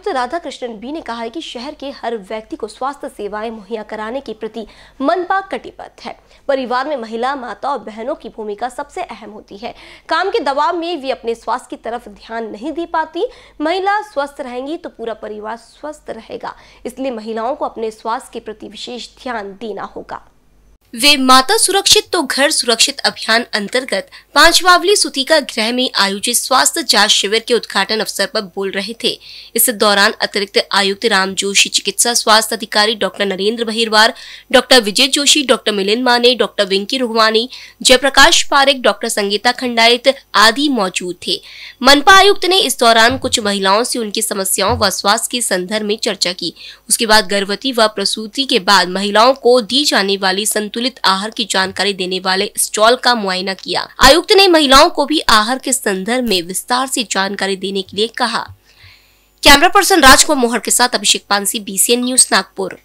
आयुक्त राधा कृष्णन बी ने कहा है कि शहर के हर व्यक्ति को स्वास्थ्य सेवाएं मुहैया कराने के प्रति मनपा कटिबद्ध है परिवार में महिला माता और बहनों की भूमिका सबसे अहम होती है काम के दबाव में वे अपने स्वास्थ्य की तरफ ध्यान नहीं दे पाती महिला स्वस्थ रहेंगी तो पूरा परिवार स्वस्थ रहेगा इसलिए महिलाओं को अपने स्वास्थ्य के प्रति विशेष ध्यान देना होगा वे माता सुरक्षित तो घर सुरक्षित अभियान अंतर्गत पांचवावली बावली सुतिका गृह में आयोजित स्वास्थ्य जांच शिविर के उद्घाटन अवसर पर बोल रहे थे इस दौरान अतिरिक्त आयुक्त राम जोशी चिकित्सा स्वास्थ्य अधिकारी doctor Narendra Bahirwar doctor Vijay Joshi doctor Milind Mane doctor Vinki Rugwani Jaiprakash Pareek doctor Sangeeta Khandayat आदि मौजूद थे मनपा आयुक्त ने इस दौरान कुछ महिलाओं से उनकी समस्याओं व स्वास्थ्य के संदर्भ में चर्चा की उसके बाद गर्भवती व प्रसूति के बाद महिलाओं को दी जाने वाली संतुलित संतुलित आहार की जानकारी देने वाले स्टॉल का मुआयना किया आयुक्त ने महिलाओं को भी आहार के संदर्भ में विस्तार से जानकारी देने के लिए कहा कैमरा पर्सन राजकुमार मोहर के साथ अभिषेक पानसी बीसीएन न्यूज नागपुर